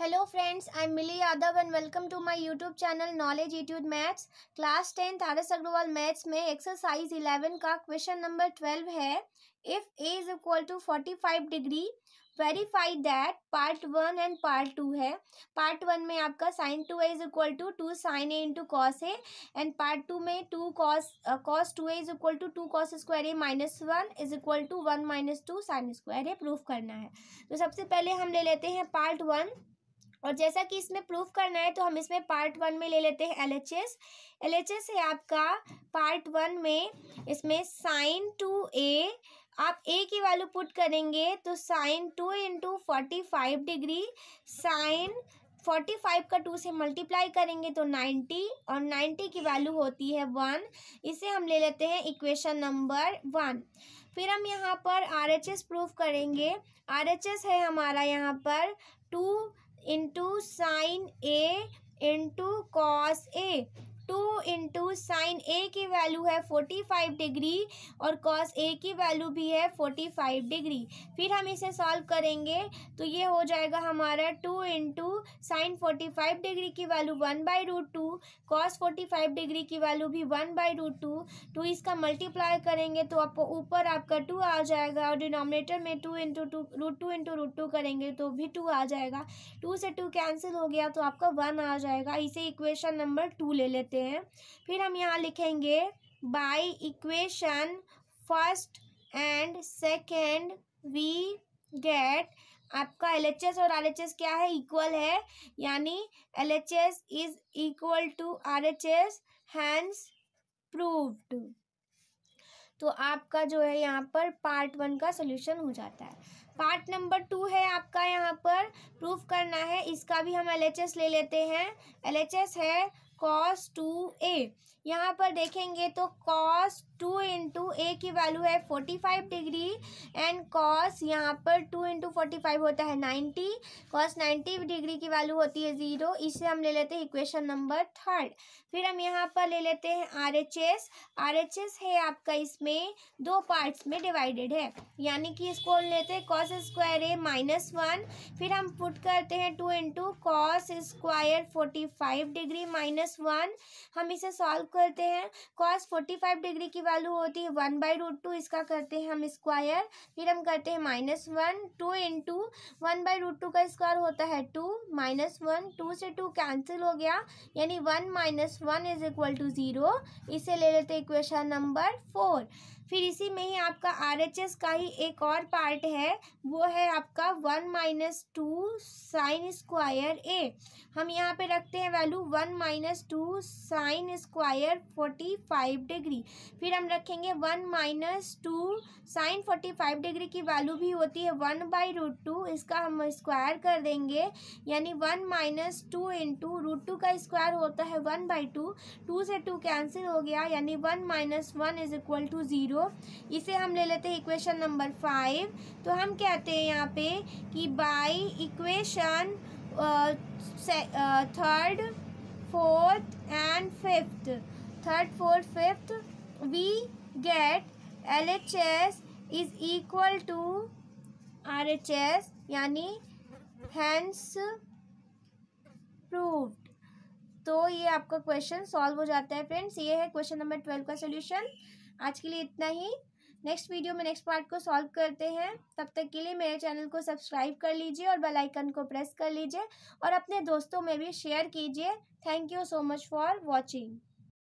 Hello friends I am Mili Yadav and welcome to my YouTube channel knowledge YouTube maths class tenth R S Agarwal maths में exercise eleven का question number twelve है if A is equal to forty five degree verify that part one and part two है part one में आपका sine two A is equal to two sine A into cos A and part two में two cos cos two A is equal to two cos square A minus one is equal to one minus two sine square A proof करना है तो सबसे पहले हम ले लेते हैं पार्ट वन और जैसा कि इसमें प्रूफ करना है तो हम इसमें पार्ट वन में ले लेते हैं L H S L H S है आपका पार्ट वन में इसमें साइन टू ए आप ए की वैल्यू पुट करेंगे तो sine two into forty five degree sine forty five का टू से मल्टीप्लाई करेंगे तो नाइन्टी और नाइन्टी की वैल्यू होती है वन इसे हम ले लेते हैं इक्वेशन नंबर वन फिर हम यहाँ पर आर एच एस प्रूफ करेंगे आर एच एस है हमारा यहाँ पर two into sine A into cos A. Two into sine A की वैल्यू है फोर्टी फाइव डिग्री और कॉस ए की वैल्यू भी है फोर्टी फाइव डिग्री फिर हम इसे सॉल्व करेंगे तो ये हो जाएगा हमारा two into sine forty five degree की value one by root two cos forty five degree की वैल्यू भी one by root two two तो इसका मल्टीप्लाई करेंगे तो आपको ऊपर आपका टू आ जाएगा और डिनोमिनेटर में two into two root two into root two करेंगे तो भी टू आ जाएगा टू से टू कैंसिल हो गया तो आपका वन आ जाएगा इसे इक्वेशन नंबर टू ले लेते लिखते हैं फिर हम यहाँ लिखेंगे by equation first and second we get आपका एल एच एस और आर एच एस क्या है इक्वल है यानी L H S is equal to R H S hence proved तो आपका जो है यहाँ पर पार्ट वन का सोल्यूशन हो जाता है पार्ट नंबर टू है आपका यहाँ पर प्रूफ करना है इसका भी हम एल ले लेते हैं एल है कॉस टू ए यहाँ पर देखेंगे तो कॉस टू इंटू ए की वैल्यू है forty five degree and cos यहाँ पर टू इंटू फोर्टी फाइव होता है नाइन्टी कॉस नाइन्टी डिग्री की वैल्यू होती है ज़ीरो इसे हम ले लेते हैं इक्वेशन नंबर थर्ड फिर हम यहाँ पर ले लेते हैं R H S R H S है आपका इसमें दो पार्ट्स में डिवाइडेड है यानी कि इसको लेते हैं cos square A minus one फिर हम पुट करते हैं two into cos square forty five degree minus plus one हम इसे सॉल्व करते हैं कॉस फोर्टी फाइव डिग्री की वैल्यू होती है वन बाई रूट टू इसका करते हैं हम स्क्वायर फिर हम करते हैं minus one two into one by root two का स्क्वायर होता है टू माइनस वन टू से टू कैंसिल हो गया यानी one minus one is equal to zero इसे ले लेते हैं इक्वेशन नंबर फोर फिर इसी में ही आपका आर एच एस का ही एक और पार्ट है वो है आपका one minus two sine square A हम यहाँ पे रखते हैं value one minus minus two sine square forty five degree फिर हम रखेंगे one minus two sine forty five degree की वैल्यू भी होती है वन बाई रूट टू इसका हम स्क्वायर कर देंगे यानी one minus two into root two का स्क्वायर होता है वन बाई टू टू से टू कैंसिल हो गया यानी one minus one is equal to zero इसे हम ले लेते हैं इक्वेशन नंबर फाइव तो हम कहते हैं यहाँ पे कि by equation third fourth and fifth third fourth fifth we get LHS is equal to RHS यानी hence proved तो ये आपका क्वेश्चन सॉल्व हो जाता है फ्रेंड्स ये है क्वेश्चन नंबर ट्वेल्व का सोल्यूशन आज के लिए इतना ही नेक्स्ट वीडियो में नेक्स्ट पार्ट को सॉल्व करते हैं तब तक के लिए मेरे चैनल को सब्सक्राइब कर लीजिए और बेल आइकन को प्रेस कर लीजिए और अपने दोस्तों में भी शेयर कीजिए thank you so much for watching